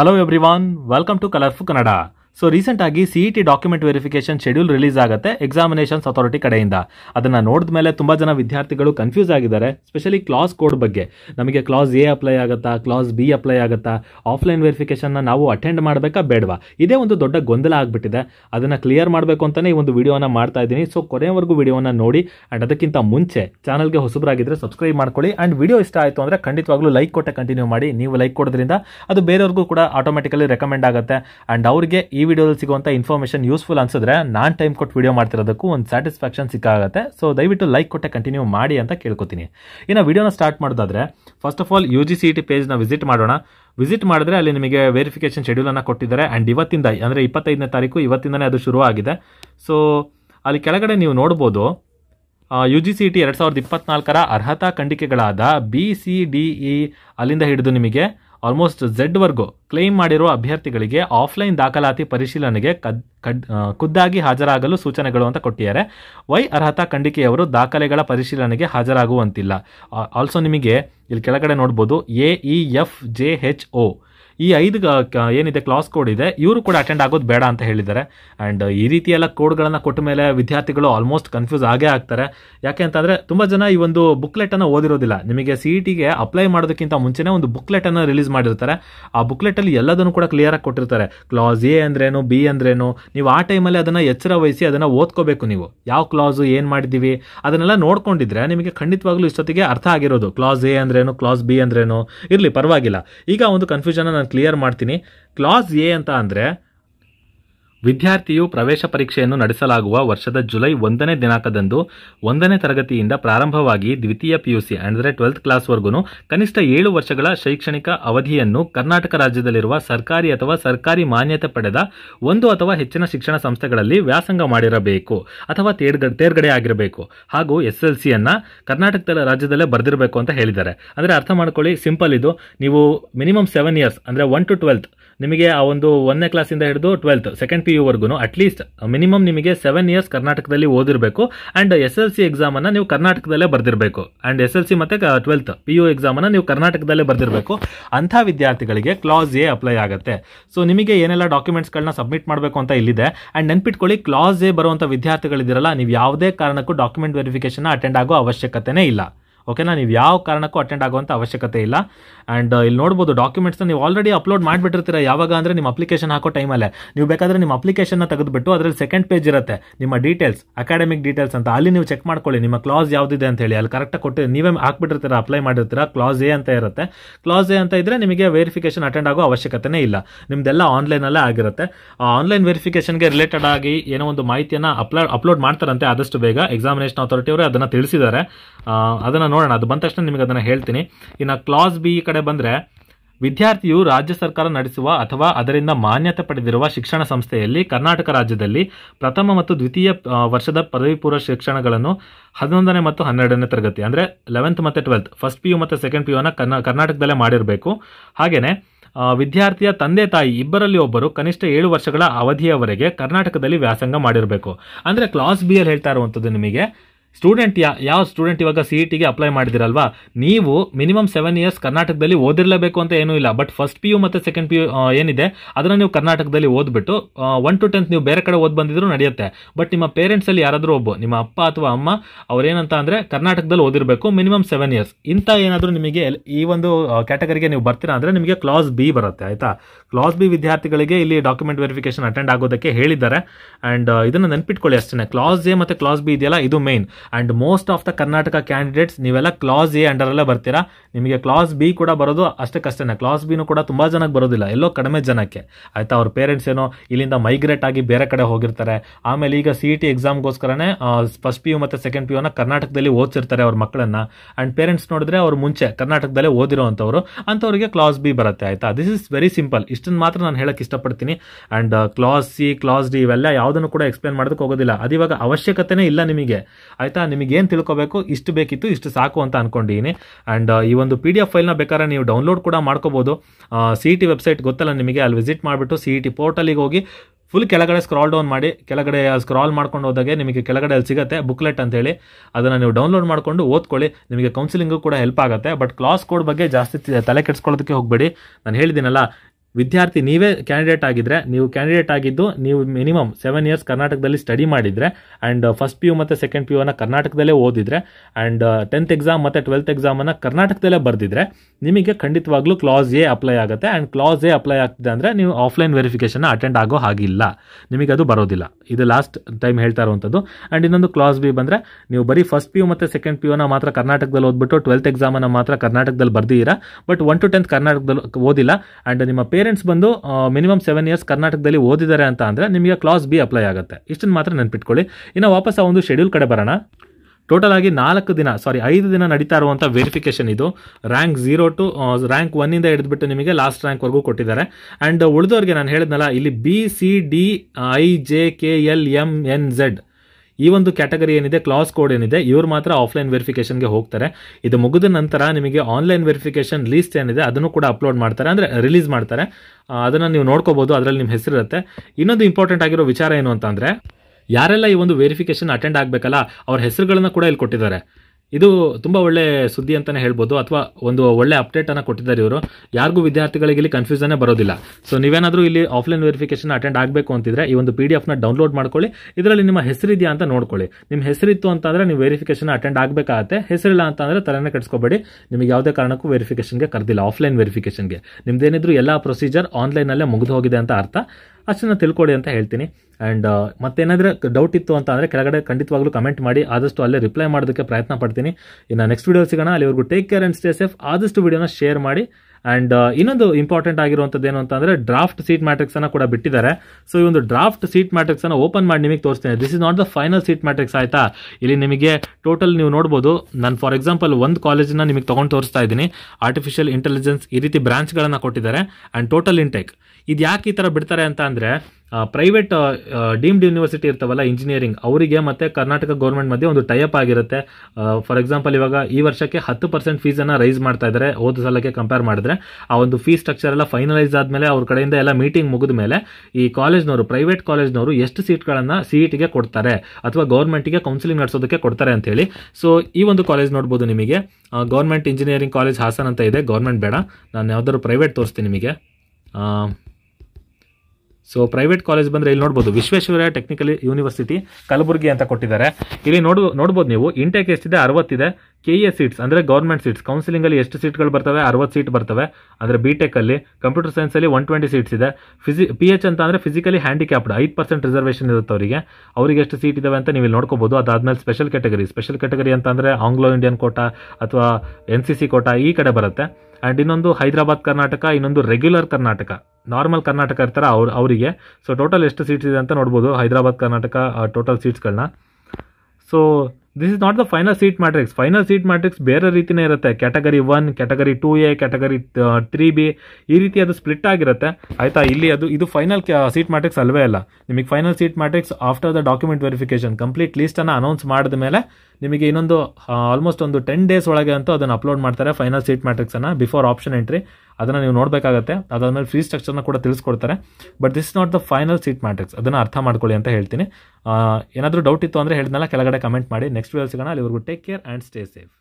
hello everyone welcome to colourful Kannada so recent ಆಗಿ CET T document verification schedule release ಆಗುತ್ತೆ examinations authority ಕಡೆಯಿಂದ ಅದನ್ನ ನೋಡಿದ ಮೇಲೆ ತುಂಬಾ ಜನ ವಿದ್ಯಾರ್ಥಿಗಳು ಕನ್ಫ್ಯೂಸ್ ಆಗಿದ್ದಾರೆ ಸ್ಪೆಷಲಿ ಕ್ಲಾಸ್ ಕೋಡ್ ಬಗ್ಗೆ ನಮಗೆ ಕ್ಲಾಸ್ ಎ ಅಪ್ಲೈ ಆಗುತ್ತಾ ಕ್ಲಾಸ್ ಬಿ ಅಪ್ಲೈ ಆಗುತ್ತಾ ಆಫ್ಲೈನ್ ವೆರಿಫಿಕೇಷನ್ನ ನಾವು ಅಟೆಂಡ್ ಮಾಡಬೇಕಾ ಬೇಡವಾ ಇದೇ ಒಂದು ದೊಡ್ಡ ಗೊಂದಲ ಆಗಿಬಿಟ್ಟಿದೆ ಅದನ್ನು ಕ್ಲಿಯರ್ ಮಾಡಬೇಕು ಅಂತಲೇ ಈ ಒಂದು ವಿಡಿಯೋನ ಮಾಡ್ತಾ ಇದ್ದೀನಿ ಸೊ ಕೊನೆಯವರೆಗೂ ವಿಡಿಯೋನ ನೋಡಿ ಅಂಡ್ ಅದಕ್ಕಿಂತ ಮುಂಚೆ ಚಾನಲ್ಗೆ ಹೊಸಬರಾಗಿದ್ರೆ ಸಬ್ಸ್ಕ್ರೈಬ್ ಮಾಡ್ಕೊಳ್ಳಿ ಆ್ಯಂಡ್ ವಿಡಿಯೋ ಇಷ್ಟ ಆಯಿತು ಅಂದರೆ ಖಂಡಿತವಾಗ್ಲೂ ಲೈಕ್ ಕೊಟ್ಟೆ ಕಂಟಿನ್ಯೂ ಮಾಡಿ ನೀವು ಲೈಕ್ ಕೊಡೋದ್ರಿಂದ ಅದು ಬೇರೆಯವ್ರಿಗೂ ಕೂಡ ಆಟೋಮೆಟಿಕಲಿ ರೆಕಮೆಂಡ್ ಆಗುತ್ತೆ ಅಂಡ್ ಅವರಿಗೆ ಈ ವಿಡಿಯೋದಲ್ಲಿ ಸಿಗುವಂಥ ಇನ್ಫಾರ್ಮೇಷನ್ ಯೂಸ್ಫುಲ್ ಅನ್ಸಿದ್ರೆ ನಾನು ಟೈಮ್ ಕೊಟ್ಟು ವಿಡಿಯೋ ಮಾಡ್ತಿರೋದಕ್ಕೂ ಒಂದು ಸ್ಯಾಟಿಸ್ಫ್ಯಾಕ್ಷನ್ ಸಿಕ್ಕಾಗುತ್ತೆ ಸೊ ದಯವಿಟ್ಟು ಲೈಕ್ ಕೊಟ್ಟೆ ಕಂಟಿನ್ಯೂ ಮಾಡಿ ಅಂತ ಕೇಳ್ಕೊತೀನಿ ಇನ್ನು ವಿಡಿಯೋನ ಸ್ಟಾರ್ಟ್ ಮಾಡೋದಾದ್ರೆ first of all U G C T ಪೇಜ್ನ ವಿಸಿಟ್ ಮಾಡೋಣ ವಿಸಿಟ್ ಮಾಡಿದ್ರೆ ಅಲ್ಲಿ ನಿಮಗೆ ವೆರಿಫಿಕೇಷನ್ ಶೆಡ್ಯೂಲನ್ನು ಕೊಟ್ಟಿದ್ದಾರೆ ಆ್ಯಂಡ್ ಇವತ್ತಿಂದ ಅಂದರೆ ಇಪ್ಪತ್ತೈದನೇ ತಾರೀಕು ಇವತ್ತಿಂದನೇ ಅದು ಶುರು ಆಗಿದೆ ಸೊ ಅಲ್ಲಿ ಕೆಳಗಡೆ ನೀವು ನೋಡ್ಬೋದು ಯು ಜಿ ಸಿ ಟಿ ಎರಡು ಸಾವಿರದ ಇಪ್ಪತ್ನಾಲ್ಕರ ಅರ್ಹತಾ ಖಂಡಿಕೆಗಳಾದ ಬಿ ಸಿ ಡಿ ಇ ಅಲ್ಲಿಂದ ಹಿಡಿದು ನಿಮಗೆ ಆಲ್ಮೋಸ್ಟ್ ವರ್ಗು ಕ್ಲೈಮ್ ಮಾಡಿರುವ ಅಭ್ಯರ್ಥಿಗಳಿಗೆ ಆಫ್ಲೈನ್ ದಾಖಲಾತಿ ಪರಿಶೀಲನೆಗೆ ಕದ್ ಕಡ್ ಖುದ್ದಾಗಿ ಹಾಜರಾಗಲು ಸೂಚನೆಗಳು ಅಂತ ಕೊಟ್ಟಿದ್ದಾರೆ ವೈ ಅರ್ಹತಾ ಖಂಡಿಕೆಯವರು ದಾಖಲೆಗಳ ಪರಿಶೀಲನೆಗೆ ಹಾಜರಾಗುವಂತಿಲ್ಲ ಆಲ್ಸೋ ನಿಮಗೆ ಇಲ್ಲಿ ಕೆಳಗಡೆ ನೋಡ್ಬೋದು A E F J H O ಈ ಐದು ಏನಿದೆ ಕ್ಲಾಸ್ ಕೋಡ್ ಇದೆ ಇವರು ಕೂಡ ಅಟೆಂಡ್ ಆಗೋದು ಬೇಡ ಅಂತ ಹೇಳಿದ್ದಾರೆ ಆ್ಯಂಡ್ ಈ ರೀತಿ ಎಲ್ಲ ಕೋಡ್ಗಳನ್ನು ಕೊಟ್ಟ ಮೇಲೆ ವಿದ್ಯಾರ್ಥಿಗಳು ಆಲ್ಮೋಸ್ಟ್ ಕನ್ಫ್ಯೂಸ್ ಆಗೇ ಆಗ್ತಾರೆ ಯಾಕೆ ಅಂತಂದರೆ ತುಂಬ ಜನ ಈ ಒಂದು ಬುಕ್ಲೆಟನ್ನು ಓದಿರೋದಿಲ್ಲ ನಿಮಗೆ ಸಿ ಇ ಟಿಗೆ ಅಪ್ಲೈ ಮಾಡೋದಕ್ಕಿಂತ ಮುಂಚೆನೇ ಒಂದು ಬುಕ್ಲೆಟನ್ನು ರಿಲೀಸ್ ಮಾಡಿರ್ತಾರೆ ಆ ಬುಕ್ಲೆಟಲ್ಲಿ ಎಲ್ಲದನ್ನು ಕೂಡ ಕ್ಲಿಯರಾಗಿ ಕೊಟ್ಟಿರ್ತಾರೆ ಕ್ಲಾಸ್ ಎ ಅಂದ್ರೇನು ಬಿ ಅಂದ್ರೇನು ನೀವು ಆ ಟೈಮಲ್ಲಿ ಅದನ್ನು ಎಚ್ಚರ ವಹಿಸಿ ಅದನ್ನು ಓದ್ಕೋಬೇಕು ನೀವು ಯಾವ ಕ್ಲಾಸ್ ಏನು ಮಾಡಿದ್ದೀವಿ ಅದನ್ನೆಲ್ಲ ನೋಡ್ಕೊಂಡಿದ್ರೆ ನಿಮಗೆ ಖಂಡಿತವಾಗ್ಲೂ ಇಷ್ಟೊತ್ತಿಗೆ ಅರ್ಥ ಆಗಿರೋದು ಕ್ಲಾಸ್ ಎ ಅಂದ್ರೇನು ಕ್ಲಾಸ್ ಬಿ ಅಂದ್ರೇನು ಇರಲಿ ಪರವಾಗಿಲ್ಲ ಈಗ ಒಂದು ಕನ್ಫ್ಯೂಷನ್ ನಾನು ಕ್ಲಿಯರ್ ಮಾಡ್ತೀನಿ ಕ್ಲಾಸ್ ಎ ಅಂತ ಅಂದರೆ ವಿದ್ಯಾರ್ಥಿಯು ಪ್ರವೇಶ ಪರೀಕ್ಷೆಯನ್ನು ನಡೆಸಲಾಗುವ ವರ್ಷದ ಜುಲೈ ಒಂದನೇ ದಿನಾಂಕದಂದು ಒಂದನೇ ತರಗತಿಯಿಂದ ಪ್ರಾರಂಭವಾಗಿ ದ್ವಿತೀಯ ಪಿಯುಸಿ ಅಂದರೆ ಟ್ವೆಲ್ತ್ ಕ್ಲಾಸ್ವರೆಗೂ ಕನಿಷ್ಠ ಏಳು ವರ್ಷಗಳ ಶೈಕ್ಷಣಿಕ ಅವಧಿಯನ್ನು ಕರ್ನಾಟಕ ರಾಜ್ಯದಲ್ಲಿರುವ ಸರ್ಕಾರಿ ಅಥವಾ ಸರ್ಕಾರಿ ಮಾನ್ಯತೆ ಪಡೆದ ಒಂದು ಅಥವಾ ಹೆಚ್ಚಿನ ಶಿಕ್ಷಣ ಸಂಸ್ಥೆಗಳಲ್ಲಿ ವ್ಯಾಸಂಗ ಮಾಡಿರಬೇಕು ಅಥವಾ ತೇರ್ಗಡೆ ಆಗಿರಬೇಕು ಹಾಗೂ ಎಸ್ ಎಲ್ ಕರ್ನಾಟಕದ ರಾಜ್ಯದಲ್ಲೇ ಬರೆದಿರಬೇಕು ಅಂತ ಹೇಳಿದ್ದಾರೆ ಅಂದರೆ ಅರ್ಥ ಮಾಡ್ಕೊಳ್ಳಿ ಸಿಂಪಲ್ ಇದು ನೀವು ಮಿನಿಮಮ್ ಸೆವೆನ್ ಇಯರ್ಸ್ ಅಂದರೆ ಒನ್ ಟು ಟ್ವೆಲ್ತ್ ನಿಮಗೆ ಆ ಒಂದು ಒಂದನೇ ಕ್ಲಾಸಿಂದ ಹಿಡಿದು ಟ್ವೆಲ್ತ್ ಸೆಕೆಂಡ್ ಪಿ ಯು ಯುವರೆಗೂ ಅಟ್ಲೀಸ್ಟ್ ಮಿನಿಮಮ್ ನಿಮಗೆ ಸೆವೆನ್ ಇಯರ್ಸ್ ಕರ್ನಾಟಕದಲ್ಲಿ ಓದಿರಬೇಕು ಆ್ಯಂಡ್ ಎಸ್ ಎಲ್ ಸಿ ಎಕ್ಸಾಮನ್ನು ನೀವು ಕರ್ನಾಟಕದಲ್ಲೇ ಬರೆದಿರಬೇಕು ಆ್ಯಂಡ್ ಎಸ್ ಎಲ್ ಸಿ ಮತ್ತು ಟ್ವೆಲ್ತ್ ಪಿ ಯು ಎಕ್ಸಾಮನ್ನು ನೀವು ಕರ್ನಾಟಕದಲ್ಲೇ ಬರೆದಿರಬೇಕು ಅಂಥ ವಿದ್ಯಾರ್ಥಿಗಳಿಗೆ ಕ್ಲಾಸ್ ಎ ಅಪ್ಲೈ ಆಗುತ್ತೆ ಸೊ ನಿಮಗೆ ಏನೆಲ್ಲ ಡಾಕ್ಯುಮೆಂಟ್ಸ್ಗಳನ್ನ ಸಬ್ಮಿಟ್ ಮಾಡಬೇಕು ಅಂತ ಇಲ್ಲಿದೆ ಆ್ಯಂಡ್ ನೆನ್ಪಿಟ್ಕೊಳ್ಳಿ ಕ್ಲಾಸ್ ಎ ಬರುವಂಥ ವಿದ್ಯಾರ್ಥಿಗಳಿದಿರಲ್ಲ ನೀವು ಯಾವುದೇ ಕಾರಣಕ್ಕೂ ಡಾಕ್ಯುಮೆಂಟ್ ವೆರಿಫಿಕೇಶನ್ ಅಟೆಂಡ್ ಆಗೋ ಅವಶ್ಯಕತೆನೇ ಇಲ್ಲ ಓಕೆನಾ ನೀವು ಯಾವ ಕಾರಣಕ್ಕೂ ಅಟೆಂಡ್ ಆಗುವಂಥ ಅವಶ್ಯಕತೆ ಇಲ್ಲ ಆ್ಯಂಡ್ uh, ಇಲ್ಲಿ ನೋಡ್ಬೋದು ಡಾಕ್ಯುಮೆಂಟ್ಸ್ನ ನೀವು ಆಲ್ರೆಡಿ ಅಪ್ಲೋಡ್ ಮಾಡಿಬಿಟ್ಟಿರ್ತೀರ ಯಾವಾಗ ಅಂದರೆ ನಿಮ್ಮ ಅಪ್ಲಿಕೇಶನ್ ಹಾಕೋ ಟೈಮಲ್ಲೇ ನೀವು ಬೇಕಾದರೆ ನಿಮ್ಮ ಅಪ್ಲಿಕೇಶನ್ನ ತೆಗೆದುಬಿಟ್ಟು ಅದರಲ್ಲಿ ಸೆಕೆಂಡ್ ಪೇಜ್ ಇರುತ್ತೆ ನಿಮ್ಮ ಡೀಟೇಲ್ಸ್ ಅಕಾಡೆಮಿಕ್ ಡೀಟೇಲ್ಸ್ ಅಂತ ಅಲ್ಲಿ ನೀವು ಚೆಕ್ ಮಾಡ್ಕೊಳ್ಳಿ ನಿಮ್ಮ ಕ್ಲಾಸ್ ಯಾವುದಿದೆ ಅಂತ ಹೇಳಿ ಅಲ್ಲಿ ಕರೆಕ್ಟಾಗಿ ಕೊಟ್ಟು ನೀವೇ ಹಾಕ್ಬಿಟ್ಟಿರ್ತೀರ ಅಪ್ಲೈ ಮಾಡಿರ್ತೀರ ಕ್ಲಾಸ್ ಎ ಅಂತ ಇರುತ್ತೆ ಕ್ಲಾಸ್ ಎ ಅಂತ ಇದ್ದರೆ ನಿಮಗೆ ವೆರಿಫಿಕೇಶನ್ ಅಟೆಂಡ್ ಆಗೋ ಅವಶ್ಯಕತೆನೇ ಇಲ್ಲ ನಿಮ್ದೆಲ್ಲ ಆನ್ಲೈನಲ್ಲೇ ಆಗಿರುತ್ತೆ ಆನ್ಲೈನ್ ವೆರಿಫಿಕೇಶನ್ಗೆ ರಿಲೇಟೆಡ್ ಆಗಿ ಏನೋ ಒಂದು ಮಾಹಿತಿಯನ್ನು ಅಪ್ಲೋಡ್ ಅಪ್ಲೋಡ್ ಮಾಡ್ತಾರಂತೆ ಆದಷ್ಟು ಬೇಗ ಎಕ್ಸಾಮಿನೇಷನ್ ಅಥಾರಿಟಿ ಅವರೇ ಅದನ್ನು ತಿಳಿಸಿದ್ದಾರೆ ಅದನ್ನು ನೋಡೋಣ ಅದು ಬಂದ ತಕ್ಷಣ ನಿಮಗೆ ಅದನ್ನು ಹೇಳ್ತೀನಿ ಇನ್ನು ಕ್ಲಾಸ್ ಬಿ ಕಡೆ ಬಂದರೆ ವಿದ್ಯಾರ್ಥಿಯು ರಾಜ್ಯ ಸರ್ಕಾರ ನಡೆಸುವ ಅಥವಾ ಅದರಿಂದ ಮಾನ್ಯತೆ ಪಡೆದಿರುವ ಶಿಕ್ಷಣ ಸಂಸ್ಥೆಯಲ್ಲಿ ಕರ್ನಾಟಕ ರಾಜ್ಯದಲ್ಲಿ ಪ್ರಥಮ ಮತ್ತು ದ್ವಿತೀಯ ವರ್ಷದ ಪದವಿ ಪೂರ್ವ ಶಿಕ್ಷಣಗಳನ್ನು ಹನ್ನೊಂದನೇ ಮತ್ತು ಹನ್ನೆರಡನೇ ತರಗತಿ ಅಂದರೆ ಲೆವೆಂತ್ ಮತ್ತು ಟ್ವೆಲ್ತ್ ಫಸ್ಟ್ ಪಿ ಯು ಮತ್ತು ಸೆಕೆಂಡ್ ಪಿ ಅನ್ನು ಕರ್ನಾ ಕರ್ನಾಟಕದಲ್ಲೇ ಮಾಡಿರಬೇಕು ಹಾಗೆಯೇ ವಿದ್ಯಾರ್ಥಿಯ ತಂದೆ ತಾಯಿ ಇಬ್ಬರಲ್ಲಿ ಒಬ್ಬರು ಕನಿಷ್ಠ ಏಳು ವರ್ಷಗಳ ಅವಧಿಯವರೆಗೆ ಕರ್ನಾಟಕದಲ್ಲಿ ವ್ಯಾಸಂಗ ಮಾಡಿರಬೇಕು ಅಂದರೆ ಕ್ಲಾಸ್ ಬಿ ಹೇಳ್ತಾ ಇರುವಂಥದ್ದು ನಿಮಗೆ ಸ್ಟೂಡೆಂಟ್ ಯಾ ಯಾವ ಸ್ಟೂಡೆಂಟ್ ಇವಾಗ ಸಿ ಇ ಟಿಗೆ ಅಪ್ಲೈ ಮಾಡಿದಿರಲ್ವಾ ನೀವು ಮಿನಿಮಮ್ ಸೆವೆನ್ ಇಯರ್ಸ್ ಕರ್ನಾಟಕದಲ್ಲಿ ಓದಿರಲೇಬೇಕು ಅಂತ ಏನೂ ಇಲ್ಲ ಬಟ್ ಫಸ್ಟ್ ಪಿ ಯು ಮತ್ತು ಸೆಕೆಂಡ್ ಪಿ ಯು ಏನಿದೆ ಅದನ್ನು ನೀವು ಕರ್ನಾಟಕದಲ್ಲಿ ಓದ್ಬಿಟ್ಟು ಒನ್ ಟು ಟೆಂತ್ ನೀವು ಬೇರೆ ಕಡೆ ಓದ್ ಬಂದಿದ್ರು ನಡೆಯುತ್ತೆ ಬಟ್ ನಿಮ್ಮ ಪೇರೆಂಟ್ಸಲ್ಲಿ ಯಾರಾದರೂ ಒಬ್ಬ ನಿಮ್ಮ ಅಪ್ಪ ಅಥವಾ ಅಮ್ಮ ಅವರೇನಂತ ಅಂದರೆ ಕರ್ನಾಟಕದಲ್ಲಿ ಓದಿರಬೇಕು ಮಿನಿಮಮ್ ಸೆವೆನ್ ಇಯರ್ಸ್ ಇಂಥ ಏನಾದರೂ ನಿಮಗೆ ಈ ಒಂದು ಕ್ಯಾಟಗರಿಗೆ ನೀವು ಬರ್ತೀರಾ ಅಂದರೆ ನಿಮಗೆ ಕ್ಲಾಸ್ ಬಿ ಬರುತ್ತೆ ಆಯಿತಾ ಕ್ಲಾಸ್ ಬಿ ವಿದ್ಯಾರ್ಥಿಗಳಿಗೆ ಇಲ್ಲಿ ಡಾಕ್ಯುಮೆಂಟ್ ವೆರಿಫಿಕೇಶನ್ ಅಟೆಂಡ್ ಆಗೋದಕ್ಕೆ ಹೇಳಿದ್ದಾರೆ ಆ್ಯಂಡ್ ಇದನ್ನು ನೆನ್ಪಿಟ್ಕೊಳ್ಳಿ ಅಷ್ಟೇ ಕ್ಲಾಸ್ ಎ ಮತ್ತು ಕ್ಲಾಸ್ ಬಿ ಇದೆಯಲ್ಲ ಇದು main and most of the Karnataka candidates ನೀವೆಲ್ಲ ಕ್ಲಾಸ್ ಎ ಅಂಡರಲ್ಲೇ ಬರ್ತೀರಾ ನಿಮಗೆ ಕ್ಲಾಸ್ ಬಿ ಕೂಡ ಬರೋದು ಅಷ್ಟೇ ಕಷ್ಟನೇ ಕ್ಲಾಸ್ ಬಿನೂ ಕೂಡ ತುಂಬ ಜನಕ್ಕೆ ಬರೋದಿಲ್ಲ ಎಲ್ಲೋ ಕಡಿಮೆ ಜನಕ್ಕೆ ಆಯ್ತಾ ಅವ್ರ ಪೇರೆಂಟ್ಸ್ ಏನೋ ಇಲ್ಲಿಂದ ಮೈಗ್ರೇಟ್ ಆಗಿ ಬೇರೆ ಕಡೆ ಹೋಗಿರ್ತಾರೆ ಆಮೇಲೆ ಈಗ ಸಿ ಇ ಟಿ ಎಕ್ಸಾಮ್ಗೋಸ್ಕರನೇ ಫಸ್ಟ್ ಪಿ ಯು ಮತ್ತು ಸೆಕೆಂಡ್ ಪಿ ಯುನ ಕರ್ನಾಟಕದಲ್ಲಿ ಓದಿಸಿರ್ತಾರೆ ಅವ್ರ ಮಕ್ಕಳನ್ನ ಆ್ಯಂಡ್ ಪೇರೆಂಟ್ಸ್ ನೋಡಿದ್ರೆ ಅವ್ರು ಮುಂಚೆ ಕರ್ನಾಟಕದಲ್ಲೇ ಓದಿರೋವಂಥವ್ರು ಅಂಥವ್ರಿಗೆ ಕ್ಲಾಸ್ ಬಿ ಬರುತ್ತೆ ಆಯ್ತಾ ದಿಸ್ ಇಸ್ ವೆರಿ ಸಿಂಪಲ್ ಇಷ್ಟನ್ನು ಮಾತ್ರ ನಾನು ಹೇಳಕ್ಕೆ ಇಷ್ಟಪಡ್ತೀನಿ and class C class D ಇವೆಲ್ಲ ಯಾವುದನ್ನು ಕೂಡ ಎಕ್ಸ್ಪ್ಲೇನ್ ಮಾಡೋದಕ್ಕೆ ಹೋಗೋದಿಲ್ಲ ಅದಿವಾಗ ಅವಶ್ಯಕತೆನೇ ಇಲ್ಲ ನಿಮಗೆ ಆಯಿತಾ ನಿಮಗೆ ಏನು ತಿಳ್ಕೋಬೇಕು ಇಷ್ಟು ಬೇಕಿತ್ತು ಇಷ್ಟು ಸಾಕು ಅಂತ ಅನ್ಕೊಂಡಿದ್ದೀನಿ ಆ್ಯಂಡ್ uh, ಈ ಒಂದು ಪಿ ಡಿ ಎಫ್ ಫೈಲ್ನ ಬೇಕಾದ್ರೆ ನೀವು ಡೌನ್ಲೋಡ್ ಕೂಡ ಮಾಡ್ಕೋಬೋದು C E T e website ಗೊತ್ತಲ್ಲ ನಿಮಗೆ ಅಲ್ಲಿ ವಿಸಿಟ್ ಮಾಡಿಬಿಟ್ಟು ಸಿ ಇ e ಟಿ ಪೋರ್ಟಲಿಗೆ ಹೋಗಿ ಫುಲ್ ಕೆಳಗಡೆ ಸ್ಕ್ರಾಲ್ ಡೌನ್ ಮಾಡಿ ಕೆಳಗಡೆ ಸ್ಕ್ರಾಲ್ ಮಾಡ್ಕೊಂಡು ಹೋದಾಗೆ ನಿಮಗೆ ಕೆಳಗಡೆ ಅಲ್ಲಿ ಸಿಗುತ್ತೆ ಬುಕ್ಲೆಟ್ ಅಂತೇಳಿ ಅದನ್ನು ನೀವು ಡೌನ್ಲೋಡ್ ಮಾಡಿಕೊಂಡು ಓದ್ಕೊಳ್ಳಿ ನಿಮಗೆ ಕೌನ್ಸಿಲಿಂಗು ಕೂಡ ಹೆಲ್ಪ್ ಆಗುತ್ತೆ ಬಟ್ ಕ್ಲಾಸ್ ಕೋಡ್ ಬಗ್ಗೆ ಜಾಸ್ತಿ ತಲೆ ಕೆಡಿಸ್ಕೊಳ್ಳೋದಕ್ಕೆ ಹೋಗಬೇಡಿ ನಾನು ಹೇಳಿದ್ದೀನಲ್ಲ ವಿದ್ಯಾರ್ಥಿ ನೀವೇ ಕ್ಯಾಂಡಿಡೇಟ್ ಆಗಿದ್ರೆ ನೀವು ಕ್ಯಾಂಡಿಡೇಟ್ ಆಗಿದ್ದು ನೀವು ಮಿನಿಮಮ್ ಸೆವೆನ್ ಇಯರ್ಸ್ ಕರ್ನಾಟಕದಲ್ಲಿ ಸ್ಟಡಿ ಮಾಡಿದರೆ ಆ್ಯಂಡ್ ಫಸ್ಟ್ ಪಿ ಯು ಮತ್ತು ಸೆಕೆಂಡ್ ಪಿ ಯುನ ಕರ್ನಾಟಕದಲ್ಲೇ ಓದಿದರೆ ಆ್ಯಂಡ್ ಟೆಂತ್ ಎಕ್ಸಾಮ್ ಮತ್ತು ಟ್ವೆಲ್ತ್ ಎಕ್ಸಾಮನ್ನು ಕರ್ನಾಟಕದಲ್ಲೇ ಬರೆದಿದ್ರೆ ನಿಮಗೆ ಖಂಡಿತವಾಗ್ಲೂ ಕ್ಲಾಸ್ ಎ ಅಪ್ಲೈ ಆಗುತ್ತೆ ಆ್ಯಂಡ್ ಕ್ಲಾಸ್ ಎ ಅಪ್ಲೈ ಆಗ್ತಿದೆ ಅಂದರೆ ನೀವು ಆಫ್ಲೈನ್ ವೆರಿಫಿಕೇಷನ್ ಅಟೆಂಡ್ ಆಗೋ ಹಾಗಿಲ್ಲ ನಿಮಗೆ ಅದು ಬರೋದಿಲ್ಲ ಇದು ಲಾಸ್ಟ್ ಟೈಮ್ ಹೇಳ್ತಾ ಇರುವಂಥದ್ದು ಆ್ಯಂಡ್ ಇನ್ನೊಂದು ಕ್ಲಾಸ್ ಬಿ ಬಂದರೆ ನೀವು ಬರೀ ಫಸ್ಟ್ ಪಿ ಯು ಮತ್ತು ಸೆಕೆಂಡ್ ಪಿ ಯುನ ಮಾತ್ರ ಕರ್ನಾಟಕದಲ್ಲಿ ಓದ್ಬಿಟ್ಟು ಟ್ವೆಲ್ತ್ ಎಕ್ಸಾಮನ್ನು ಮಾತ್ರ ಕರ್ನಾಟಕದಲ್ಲಿ ಬರ್ದಿರಾ ಬಟ್ ಒನ್ ಟು ಟೆಂತ್ ಕರ್ನಾಟಕದಲ್ಲಿ ಓದಿಲ್ಲ ಆ್ಯಂಡ್ ನಿಮ್ಮ ಪೇ ಪೇರೆಂಟ್ಸ್ ಬಂದು ಮಿನಿಮಮ್ ಸೆವೆನ್ ಇಯರ್ಸ್ ಕರ್ನಾಟಕದಲ್ಲಿ ಓದಿದ್ದಾರೆ ಅಂತ ಅಂದರೆ ನಿಮಗೆ ಕ್ಲಾಸ್ ಬಿ ಅಪ್ಲೈ ಆಗುತ್ತೆ ಇಷ್ಟನ್ನು ಮಾತ್ರ ನೆನ್ಪಿಟ್ಕೊಳ್ಳಿ ಇನ್ನು ವಾಪಸ್ ಆ ಒಂದು ಶೆಡ್ಯೂಲ್ ಕಡೆ ಬರೋಣ ಟೋಟಲ್ ಆಗಿ ನಾಲ್ಕು ದಿನ ಸಾರಿ ಐದು ದಿನ ನಡೀತಾ ಇರುವಂಥ ವೆರಿಫಿಕೇಷನ್ ಇದು ರ್ಯಾಂಕ್ ಝೀರೋ ಟು ರ್ಯಾಂಕ್ ಒನ್ನಿಂದ ಹಿಡಿದ್ಬಿಟ್ಟು ನಿಮಗೆ ಲಾಸ್ಟ್ ರ್ಯಾಂಕ್ವರೆಗೂ ಕೊಟ್ಟಿದ್ದಾರೆ ಆ್ಯಂಡ್ ಉಳಿದವ್ರಿಗೆ ನಾನು ಹೇಳಿದ್ನಲ್ಲ ಇಲ್ಲಿ B C D I J K L M N Z ಈ ಒಂದು ಕ್ಯಾಟಗರಿ ಏನಿದೆ ಕ್ಲಾಸ್ ಕೋಡ್ ಏನಿದೆ ಇವರು ಮಾತ್ರ ಆಫ್ಲೈನ್ ವೆರಿಫಿಕೇಷನ್ಗೆ ಹೋಗ್ತಾರೆ ಇದು ಮುಗಿದ ನಂತರ ನಿಮಗೆ ಆನ್ಲೈನ್ ವೆರಿಫಿಕೇಶನ್ ಲೀಸ್ಟ್ ಏನಿದೆ ಅದನ್ನು ಕೂಡ ಅಪ್ಲೋಡ್ ಮಾಡ್ತಾರೆ ಅಂದರೆ ರಿಲೀಸ್ ಮಾಡ್ತಾರೆ ಅದನ್ನು ನೀವು ನೋಡ್ಕೋಬಹುದು ಅದರಲ್ಲಿ ನಿಮ್ಮ ಹೆಸರಿರುತ್ತೆ ಇನ್ನೊಂದು ಇಂಪಾರ್ಟೆಂಟ್ ಆಗಿರೋ ವಿಚಾರ ಏನು ಅಂತಂದರೆ ಯಾರೆಲ್ಲ ಈ ಒಂದು ವೆರಿಫಿಕೇಶನ್ ಅಟೆಂಡ್ ಆಗಬೇಕಲ್ಲ ಅವ್ರ ಹೆಸರುಗಳನ್ನ ಕೂಡ ಇಲ್ಲಿ ಕೊಟ್ಟಿದ್ದಾರೆ ಇದು ತುಂಬ ಒಳ್ಳೆ ಸುದ್ದಿ ಅಂತಲೇ ಹೇಳ್ಬೋದು ಅಥವಾ ಒಂದು ಒಳ್ಳೆ ಅಪ್ಡೇಟನ್ನು ಕೊಟ್ಟಿದ್ದಾರೆ ಇವರು ಯಾರಿಗೂ ವಿದ್ಯಾರ್ಥಿಗಳಿಗೆ ಇಲ್ಲಿ ಕನ್ಫ್ಯೂಸನ್ನೇ ಬರೋದಿಲ್ಲ ಸೊ ನೀವೇನಾದರೂ ಇಲ್ಲಿ ಆಫ್ಲೈನ್ ವೆರಿಫಿಕೇಷನ್ ಅಟೆಂಡ್ ಆಗಬೇಕು ಅಂತಿದ್ರೆ ಈ ಒಂದು ಪಿ ಡಿ ಎಫ್ನ ಡೌನ್ಲೋಡ್ ಮಾಡ್ಕೊಳ್ಳಿ ಇದರಲ್ಲಿ ನಿಮ್ಮ ಹೆಸರಿದೆಯಾ ಅಂತ ನೋಡ್ಕೊಳ್ಳಿ ನಿಮ್ಮ ಹೆಸರಿತ್ತು ಅಂತಂದರೆ ನೀವು ವೆರಿಫಿಕೇಷನ್ ಅಟೆಂಡ್ ಆಗಬೇಕಾಗತ್ತೆ ಹೆಸರಿಲ್ಲ ಅಂತಂದರೆ ತಲೆನೇ ಕಟ್ಸ್ಕೊಬೇಡಿ ನಿಮಗೆ ಯಾವುದೇ ಕಾರಣಕ್ಕೂ ವೆರಿಫಿಕೇಷನ್ಗೆ ಕರೆದಿಲ್ಲ ಆಫ್ಲೈನ್ ವೆರಿಫಿಕೇಷನ್ಗೆ ನಿಮ್ದೇನಿದ್ರು ಎಲ್ಲ ಪ್ರೊಸೀಜರ್ ಆನ್ಲೈನಲ್ಲೇ ಮುಗಿದು ಹೋಗಿದೆ ಅಂತ ಅರ್ಥ ಅಷ್ಟನ್ನು ತಿಳ್ಕೊಡಿ ಅಂತ ಹೇಳ್ತೀನಿ ಆ್ಯಂಡ್ uh, ಮತ್ತೇನಾದರೂ ಡೌಟ್ ಇತ್ತು ಅಂತ ಅಂದರೆ ಕೆಳಗಡೆ ಖಂಡಿತವಾಗ್ಲೂ ಕಮೆಂಟ್ ಮಾಡಿ ಆದಷ್ಟು ಅಲ್ಲೇ ರಿಪ್ಲೈ ಮಾಡೋದಕ್ಕೆ ಪ್ರಯತ್ನ ಪಡ್ತೀನಿ ಇನ್ನು ನೆಕ್ಸ್ಟ್ ವೀಡಿಯೋ ಸಿಗೋಣ ಅಲ್ಲಿವರೆಗೂ take care and stay safe ಆದಷ್ಟು ವೀಡಿಯೋನ ಶೇರ್ ಮಾಡಿ ಅಂಡ್ uh, ಇನ್ನೊಂದು ಇಂಪಾರ್ಟೆಂಟ್ ಆಗಿರುವಂಥದ್ದು ಏನು ಅಂದ್ರೆ ಡ್ರಾಫ್ಟ್ ಸೀಟ್ ಮ್ಯಾಟ್ರಿಕ್ಸ್ ಅನ್ನ ಕೂಡ ಬಿಟ್ಟಿದ್ದಾರೆ ಸೊ ಈ ಒಂದು ಡ್ರಾಫ್ಟ್ ಸೀಟ್ ಮ್ಯಾಟ್ರಿಕ್ಸ್ ಅನ್ನ ಓಪನ್ ಮಾಡಿ ನಿಮಗೆ ತೋರಿಸ್ತೇನೆ this is not the final seat matrix ಆಯ್ತಾ ಇಲ್ಲಿ ನಿಮಗೆ ಟೋಟಲ್ ನೀವು ನೋಡಬಹುದು ನಾನು ಫಾರ್ ಎಕ್ಸಾಂಪಲ್ ಒಂದು ಕಾಲೇಜನ್ನ ನಿಮಗೆ ತಗೊಂಡು ತೋರಿಸ್ತಾ ಇದ್ದೀನಿ ಆರ್ಟಿಫಿಷಿಯಲ್ ಇಂಟೆಲಿಜೆನ್ಸ್ ಈ ರೀತಿ ಬ್ರಾಂಚ್ಗಳನ್ನು ಕೊಟ್ಟಿದ್ದಾರೆ ಅಂಡ್ ಟೋಟಲ್ ಇಂಟೆಕ್ ಇದು ಯಾಕೆ ಈ ಥರ ಬಿಡ್ತಾರೆ ಅಂತ ಅಂದರೆ ಪ್ರೈವೇಟ್ ಡೀಮ್ಡ್ ಯೂನಿವರ್ಸಿಟಿ ಇರ್ತವಲ್ಲ ಇಂಜಿನಿಯರಿಂಗ್ ಅವರಿಗೆ ಮತ್ತು ಕರ್ನಾಟಕ ಗೌರ್ಮೆಂಟ್ ಮಧ್ಯೆ ಒಂದು ಟೈಅಪ್ ಆಗಿರುತ್ತೆ ಫಾರ್ ಎಕ್ಸಾಂಪಲ್ ಇವಾಗ ಈ ವರ್ಷಕ್ಕೆ ಹತ್ತು ಪರ್ಸೆಂಟ್ ಫೀಸನ್ನು ರೈಸ್ ಮಾಡ್ತಾ ಇದ್ದಾರೆ ಹೋದ ಸಲಕ್ಕೆ ಕಂಪೇರ್ ಮಾಡಿದ್ರೆ ಆ ಒಂದು ಫೀ ಸ್ಟ್ರಕ್ಚರ್ ಎಲ್ಲ ಫೈನಲೈಸ್ ಆದಮೇಲೆ ಅವ್ರ ಕಡೆಯಿಂದ ಎಲ್ಲ ಮೀಟಿಂಗ್ ಮುಗಿದ ಮೇಲೆ ಈ ಕಾಲೇಜ್ನವರು ಪ್ರೈವೇಟ್ ಕಾಲೇಜ್ನವರು ಎಷ್ಟು ಸೀಟ್ಗಳನ್ನು ಸೀಟಿಗೆ ಕೊಡ್ತಾರೆ ಅಥವಾ ಗೌರ್ಮೆಂಟಿಗೆ ಕೌನ್ಸಿಲಿಂಗ್ ನಡೆಸೋದಕ್ಕೆ ಕೊಡ್ತಾರೆ ಅಂತೇಳಿ ಸೊ ಈ ಒಂದು ಕಾಲೇಜ್ ನೋಡ್ಬೋದು ನಿಮಗೆ ಗೌರ್ಮೆಂಟ್ ಇಂಜಿನಿಯರಿಂಗ್ ಕಾಲೇಜ್ ಹಾಸನ್ ಅಂತ ಇದೆ ಗೌರ್ಮೆಂಟ್ ಬೇಡ ನಾನು ಯಾವ್ದಾದ್ರು ಪ್ರೈವೇಟ್ ತೋರಿಸ್ತೀನಿ ನಿಮಗೆ ಸೊ ಪ್ರೈವೇಟ್ ಕಾಲೇಜ್ ಬಂದರೆ ಇಲ್ಲಿ ನೋಡ್ಬೋದು ವಿಶ್ವೇಶ್ವರ ಟೆಕ್ನಿಕಲ್ ಯೂನಿವರ್ಸಿಟಿ ಕಲಬುರಗಿ ಅಂತ ಕೊಟ್ಟಿದ್ದಾರೆ ಇಲ್ಲಿ ನೋಡು ನೋಡ್ಬೋದು ನೀವು ಇಂಟೆಕ್ ಎಷ್ಟಿದೆ ಅರವತ್ತಿದೆ ಕೆ ಎ ಸೀಟ್ಸ್ ಅಂದರೆ ಗೌರ್ಮೆಂಟ್ ಸೀಟ್ಸ್ ಕೌನ್ಸಿಲಿಂಗಲ್ಲಿ ಎಷ್ಟು ಸೀಟ್ಗಳು ಬರ್ತವೆ ಅರವತ್ತು ಸೀಟ್ ಬರ್ತವೆ ಅಂದರೆ ಬಿ ಟೆಕ್ಕಲ್ಲಿ ಕಂಪ್ಯೂಟರ್ ಸೈನ್ಸಲ್ಲಿ ಒನ್ ಟ್ವೆಂಟಿ ಸೀಟ್ಸ್ ಇದೆ ಫಿಸಿ ಪಿ ಎಚ್ ಅಂತ ಅಂದರೆ ಫಿಸಿಕಲಿ ಹ್ಯಾಂಡಿಕ್ಯಾಪ್ಡ್ ಐದು ಪರ್ಸೆಂಟ್ ರಿಸರ್ವೇಶನ್ ಇರುತ್ತೆ ಅವರಿಗೆ ಅವರಿಗೆ ಎಷ್ಟು ಸೀಟ್ ಇದಾವೆ ಅಂತ ನೀವು ಇಲ್ಲಿ ನೋಡ್ಕೋಬೋದು ಅದಾದಮೇಲೆ ಸ್ಪೆಷಲ್ ಕ್ಯಾಟಗರಿ ಸ್ಪೆಷಲ್ ಕ್ಯಾಟಗರಿ ಅಂತ ಅಂದರೆ ಆಂಗ್ಲೋ ಇಂಡಿಯನ್ ಕೋಟಾ ಅಥವಾ ಎನ್ ಸಿ ಸಿ ಕೋಟಾ ಈ ಕಡೆ ಬರುತ್ತೆ ಆ್ಯಂಡ್ ಇನ್ನೊಂದು ಹೈದರಾಬಾದ್ ಕರ್ನಾಟಕ ಇನ್ನೊಂದು ರೆಗ್ಯುಲರ್ ಕರ್ನಾಟಕ ನಾರ್ಮಲ್ ಕರ್ನಾಟಕ ಇರ್ತಾರೆ ಅವ್ರು ಅವರಿಗೆ ಸೊ ಟೋಟಲ್ ಎಷ್ಟು ಸೀಟ್ಸ್ ಇದೆ ಅಂತ ನೋಡ್ಬೋದು ಹೈದರಾಬಾದ್ ಕರ್ನಾಟಕ ಟೋಟಲ್ ಸೀಟ್ಸ್ಗಳನ್ನ so this is not the final seat matrix final seat matrix ಬೇರೆ ರೀತಿಯೇ ಇರುತ್ತೆ category one category two A category three B ಈ ರೀತಿ ಅದು ಸ್ಪ್ಲಿಟ್ ಆಗಿರುತ್ತೆ ಆಯಿತಾ ಇಲ್ಲಿ ಅದು ಇದು ಫೈನಲ್ ಸೀಟ್ ಮ್ಯಾಟ್ರಿಕ್ಸ್ ಅಲ್ವೇ ಅಲ್ಲ ನಿಮಗೆ final seat matrix after the document verification complete ಲೀಸ್ಟನ್ನು ಅನೌನ್ಸ್ ಮಾಡಿದ ಮೇಲೆ ನಿಮಗೆ ಇನ್ನೊಂದು ಆಲ್ಮೋಸ್ಟ್ uh, ಒಂದು ಟೆನ್ ಡೇಸ್ ಒಳಗೆ ಅಂತೂ ಅದನ್ನು ಅಪ್ಲೋಡ್ ಮಾಡ್ತಾರೆ ಫೈನಲ್ ಸೀಟ್ ಮ್ಯಾಟ್ರಿಕ್ಸನ್ನು ಬಿಫೋರ್ ಆಪ್ಷನ್ ಎಂಟ್ರಿ ಅದನ್ನು ನೀವು ನೋಡಬೇಕಾಗತ್ತೆ ಅದಾದಮೇಲೆ ಫೀಸ್ ಸ್ಟ್ರಕ್ಚರ್ನ ಕೂಡ ತಿಳಿಸ್ಕೊಡ್ತಾರೆ but this not the final seat matrix ಅದನ್ನು ಅರ್ಥ ಮಾಡ್ಕೊಳ್ಳಿ ಅಂತ ಹೇಳ್ತೀನಿ uh, ಏನಾದರೂ ಡೌಟ್ ಇತ್ತು ಅಂದರೆ ಹೇಳಿದ್ನಲ್ಲ ಕೆಳಗಡೆ ಕಮೆಂಟ್ ಮಾಡಿ ನೆಕ್ಸ್ಟ್ ವೀಡಿಯೋ ಸಿಗೋಣ ಅಲ್ಲಿವರೆಗೂ take care and stay safe